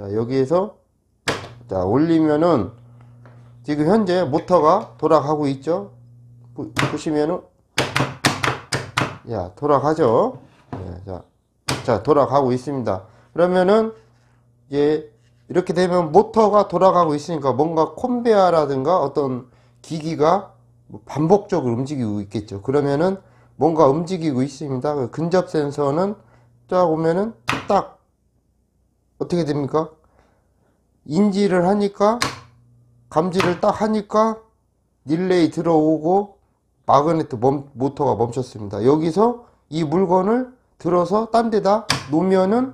자 여기에서 자 올리면은 지금 현재 모터가 돌아가고 있죠 보, 보시면은 야 돌아가죠 예, 자, 자 돌아가고 있습니다 그러면은 이제 이렇게 되면 모터가 돌아가고 있으니까 뭔가 콤베아라든가 어떤 기기가 뭐 반복적으로 움직이고 있겠죠 그러면은 뭔가 움직이고 있습니다 그 근접 센서는 쫙 오면은 딱 어떻게 됩니까? 인지를 하니까 감지를 딱 하니까 릴레이 들어오고 마그네트 멈, 모터가 멈췄습니다. 여기서 이 물건을 들어서 딴 데다 놓으면은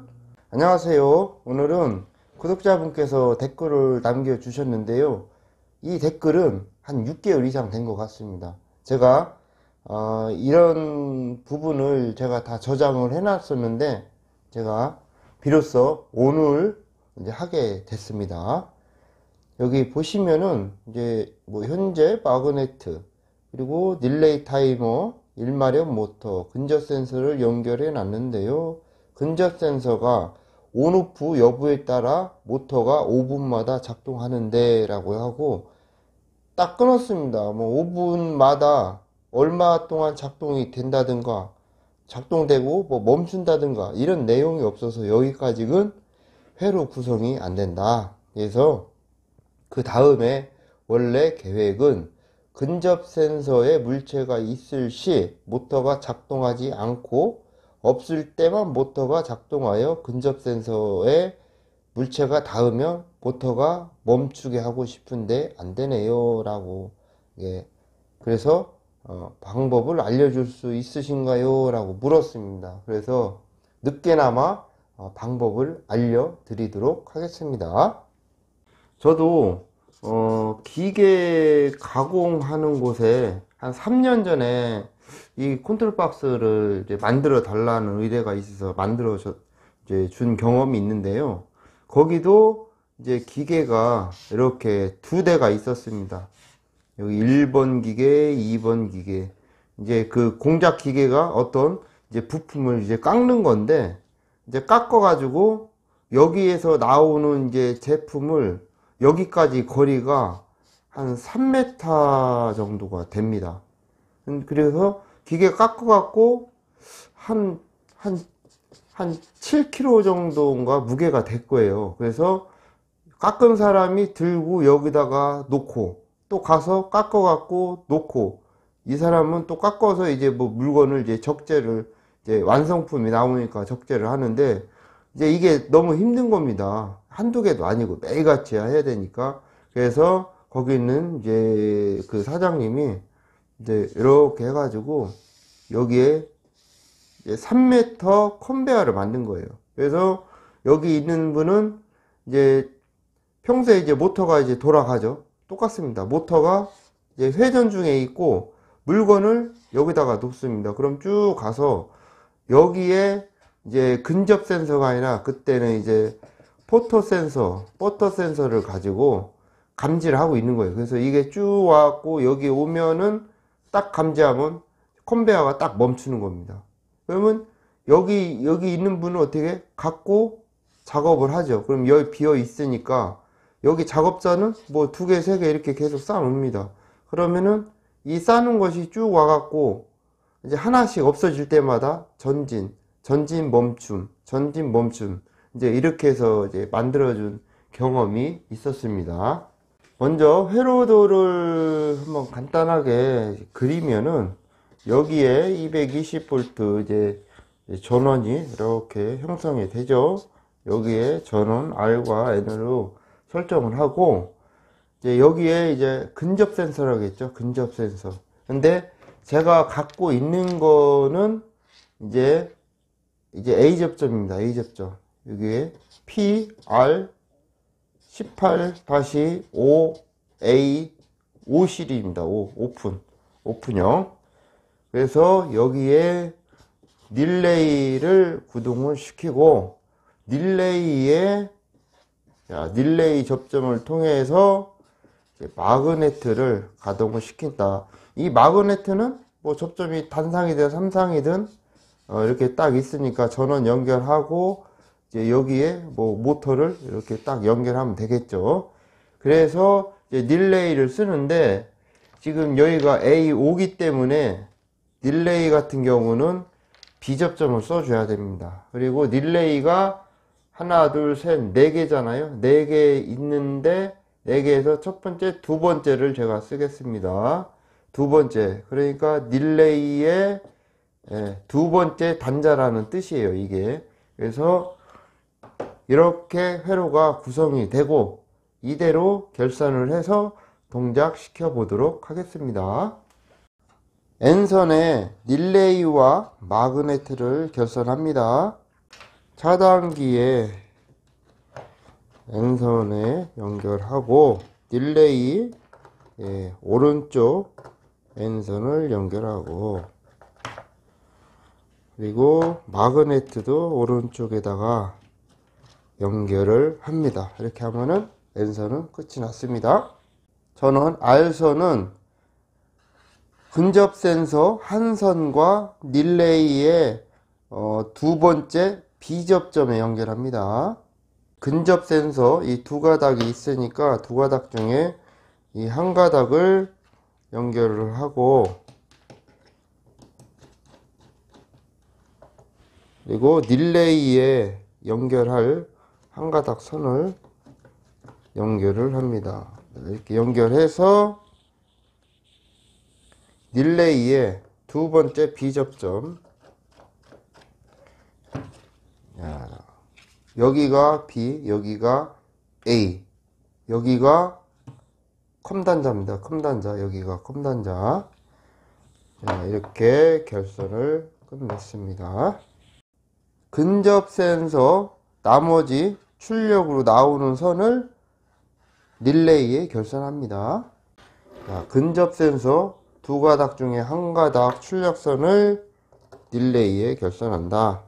안녕하세요. 오늘은 구독자분께서 댓글을 남겨주셨는데요. 이 댓글은 한 6개월 이상 된 것 같습니다. 제가 어, 이런 부분을 제가 다 저장을 해놨었는데 제가 비로소 오늘 이제 하게 됐습니다. 여기 보시면은 이제 뭐 현재 마그네트 그리고 릴레이 타이머 일마력 모터 근접 센서를 연결해 놨는데요. 근접 센서가 온오프 여부에 따라 모터가 5분마다 작동하는데 라고 하고 딱 끊었습니다. 뭐 5분마다 얼마 동안 작동이 된다든가 작동되고 뭐 멈춘다든가 이런 내용이 없어서 여기까지는 회로 구성이 안 된다. 그래서 그 다음에 원래 계획은 근접 센서에 물체가 있을 시 모터가 작동하지 않고 없을 때만 모터가 작동하여 근접 센서에 물체가 닿으면 모터가 멈추게 하고 싶은데 안 되네요. 라고. 예. 그래서 어, 방법을 알려줄 수 있으신가요? 라고 물었습니다. 그래서 늦게나마 어, 방법을 알려드리도록 하겠습니다. 저도 어, 기계 가공하는 곳에 한 3년 전에 이 컨트롤 박스를 만들어 달라는 의뢰가 있어서 만들어 준 경험이 있는데요. 거기도 이제 기계가 이렇게 두 대가 있었습니다. 여기 1번 기계, 2번 기계. 이제 그 공작 기계가 어떤 이제 부품을 이제 깎는 건데, 이제 깎아가지고 여기에서 나오는 이제 제품을 여기까지 거리가 한 3m 정도가 됩니다. 음, 그래서 기계 깎아갖고 한, 한, 한 7kg 정도인가 무게가 될 거예요. 그래서 깎은 사람이 들고 여기다가 놓고 또 가서 깎아 갖고 놓고 이 사람은 또 깎아서 이제 뭐 물건을 이제 적재를 이제 완성품이 나오니까 적재를 하는데 이제 이게 너무 힘든 겁니다. 한두 개도 아니고 매일같이 해야 되니까 그래서 거기 있는 이제 그 사장님이 이제 이렇게 해가지고 여기에 3m 컨베어를 만든 거예요. 그래서 여기 있는 분은 이제 평소에 이제 모터가 이제 돌아가죠. 똑같습니다. 모터가 이제 회전 중에 있고 물건을 여기다가 놓습니다. 그럼 쭉 가서 여기에 이제 근접 센서가 아니라 그때는 이제 포토 센서, 버터 센서를 가지고 감지를 하고 있는 거예요. 그래서 이게 쭉 와갖고 여기 오면은 딱 감지하면 컨베어가 딱 멈추는 겁니다. 그러면 여기, 여기 있는 분은 어떻게 갖고 작업을 하죠. 그럼 여기 비어 있으니까 여기 작업자는 뭐 두 개, 세 개 이렇게 계속 쌓아놓습니다. 그러면은 이 쌓는 것이 쭉 와갖고 이제 하나씩 없어질 때마다 전진, 전진 멈춤, 전진 멈춤 이제 이렇게 해서 이제 만들어준 경험이 있었습니다. 먼저 회로도를 한번 간단하게 그리면은 여기에 220V 이제 전원이 이렇게 형성이 되죠. 여기에 전원 R과 N으로 설정을 하고 이제 여기에 이제 근접 센서라겠죠 근접 센서 근데 제가 갖고 있는 거는 이제 이제 A 접점입니다 A 접점 여기에 PR 18-5A 5실입니다5 오픈 오픈형 그래서 여기에 닐레이를 구동을 시키고 닐레이에 자, 릴레이 접점을 통해서 마그네트를 가동을 시킨다. 이 마그네트는 뭐 접점이 단상이든 삼상이든 어, 이렇게 딱 있으니까 전원 연결하고 이제 여기에 뭐 모터를 이렇게 딱 연결하면 되겠죠. 그래서 릴레이를 쓰는데 지금 여기가 A5기 때문에 릴레이 같은 경우는 비접점을 써줘야 됩니다. 그리고 릴레이가 하나, 둘, 셋, 네 개잖아요. 네 개 있는데 네 개에서 첫 번째, 두 번째를 제가 쓰겠습니다. 두 번째. 그러니까 닐레이의 예, 두 번째 단자라는 뜻이에요. 이게. 그래서 이렇게 회로가 구성이 되고 이대로 결산을 해서 동작시켜 보도록 하겠습니다. 엔선에 릴레이와 마그네트를 결선합니다. 차단기에 N선에 연결하고 딜레이 예, 오른쪽 N선을 연결하고 그리고 마그네트도 오른쪽에다가 연결을 합니다. 이렇게 하면은 N선은 끝이 났습니다. 저는 R선은 근접 센서 한 선과 릴레이의 어, 두 번째 비접점에 연결합니다. 근접 센서 이 두 가닥이 있으니까 두 가닥 중에 이 한 가닥을 연결을 하고 그리고 릴레이에 연결할 한 가닥 선을 연결을 합니다. 이렇게 연결해서 릴레이에두 번째 비접점 여기가 B, 여기가 A, 여기가 컴단자입니다. 컴단자, 여기가 컴단자. 자, 이렇게 결선을 끝냈습니다. 근접 센서 나머지 출력으로 나오는 선을 릴레이에 결선합니다. 자, 근접 센서 두 가닥 중에 한 가닥 출력선을 릴레이에 결선한다.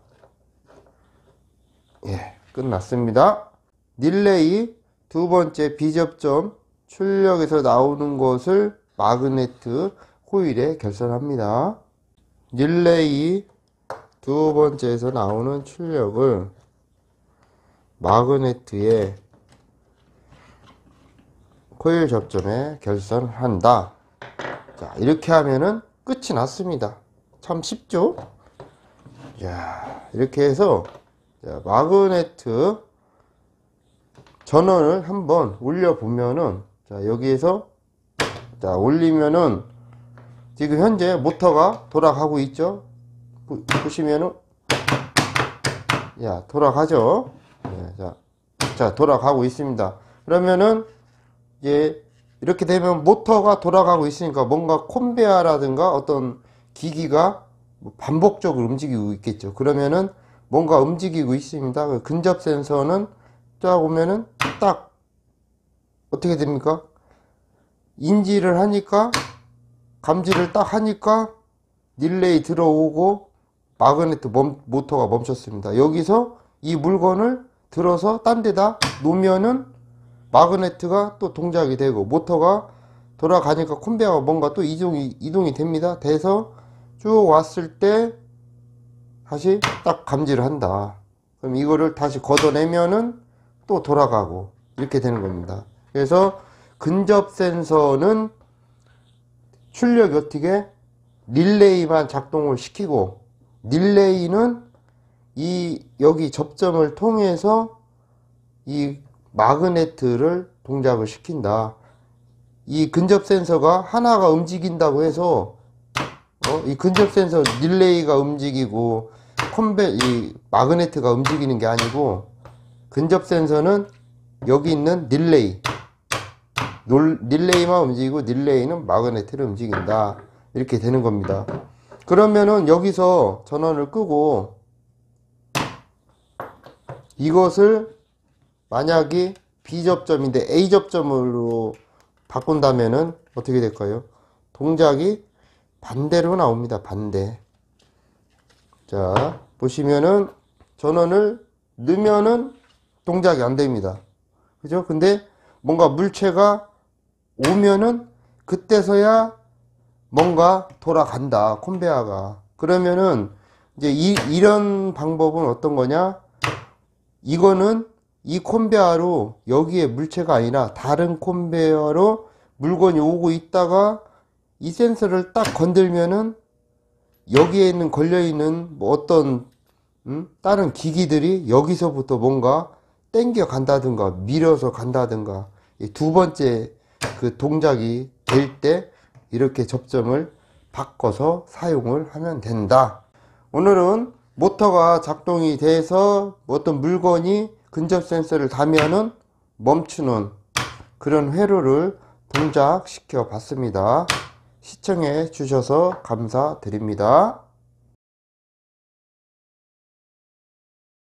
예. 끝났습니다. 릴레이 두 번째 비접점 출력에서 나오는 것을 마그네트 호일에 결선합니다. 릴레이 두 번째에서 나오는 출력을 마그네트에 코일 접점에 결선한다. 자, 이렇게 하면은 끝이 났습니다. 참 쉽죠? 야, 이렇게 해서 자, 마그네트 전원을 한번 올려보면은 자 여기에서 자 올리면은 지금 현재 모터가 돌아가고 있죠 보, 시면은야 돌아가죠 예, 자, 자 돌아가고 있습니다 그러면은 이제 이렇게 되면 모터가 돌아가고 있으니까 뭔가 콤베아라든가 어떤 기기가 뭐 반복적으로 움직이고 있겠죠 그러면은 뭔가 움직이고 있습니다. 그 근접 센서는 쫙 오면은 딱 어떻게 됩니까? 인지를 하니까 감지를 딱 하니까 릴레이 들어오고 마그네트 멈, 모터가 멈췄습니다. 여기서 이 물건을 들어서 딴 데다 놓으면은 마그네트가 또 동작이 되고 모터가 돌아가니까 콤베어가 뭔가 또 이동이, 이동이 됩니다. 돼서 쭉 왔을 때 다시 딱 감지를 한다. 그럼 이거를 다시 걷어내면은 또 돌아가고 이렇게 되는 겁니다. 그래서 근접 센서는 출력 이 어떻게 릴레이만 작동을 시키고 릴레이는 이 여기 접점을 통해서 이 마그네트를 동작을 시킨다. 이 근접 센서가 하나가 움직인다고 해서 어? 이 근접 센서 릴레이가 움직이고 콤벨 이 마그네트가 움직이는 게 아니고 근접 센서는 여기 있는 릴레이 놀, 릴레이만 움직이고 릴레이는 마그네트를 움직인다 이렇게 되는 겁니다 그러면은 여기서 전원을 끄고 이것을 만약에 B접점인데 A접점으로 바꾼다면은 어떻게 될까요? 동작이 반대로 나옵니다. 반대. 자, 보시면은 전원을 넣으면은 동작이 안 됩니다. 그죠? 근데 뭔가 물체가 오면은 그때서야 뭔가 돌아간다. 콤베아가. 그러면은 이제 이, 이런 방법은 어떤 거냐? 이거는 이 콤베어로 여기에 물체가 아니라 다른 콤베어로 물건이 오고 있다가 이 센서를 딱 건들면은 여기에 있는 걸려있는 뭐 어떤 음? 다른 기기들이 여기서부터 뭔가 땡겨 간다든가 밀어서 간다든가 두 번째 그 동작이 될 때 이렇게 접점을 바꿔서 사용을 하면 된다 오늘은 모터가 작동이 돼서 어떤 물건이 근접 센서를 닿으면 멈추는 그런 회로를 동작시켜 봤습니다 시청해 주셔서 감사드립니다.